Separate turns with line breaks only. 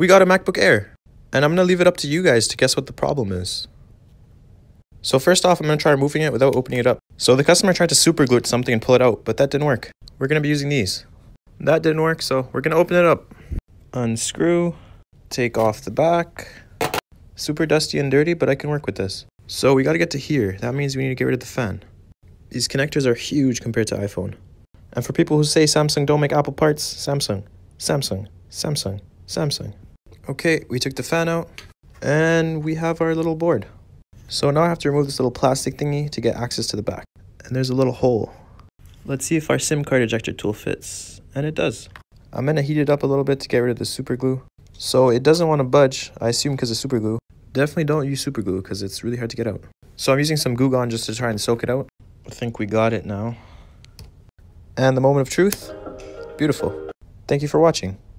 We got a MacBook Air, and I'm gonna leave it up to you guys to guess what the problem is. So first off, I'm gonna try removing it without opening it up. So the customer tried to superglue it to something and pull it out, but that didn't work. We're gonna be using these. That didn't work, so we're gonna open it up. Unscrew, take off the back. Super dusty and dirty, but I can work with this. So we gotta get to here. That means we need to get rid of the fan. These connectors are huge compared to iPhone. And for people who say Samsung don't make Apple parts, Samsung, Samsung, Samsung, Samsung. Okay, we took the fan out and we have our little board. So now I have to remove this little plastic thingy to get access to the back. And there's a little hole. Let's see if our SIM card ejector tool fits. And it does. I'm gonna heat it up a little bit to get rid of the super glue. So it doesn't wanna budge, I assume because of super glue. Definitely don't use super glue because it's really hard to get out. So I'm using some Goo Gone just to try and soak it out. I think we got it now. And the moment of truth, beautiful. Thank you for watching.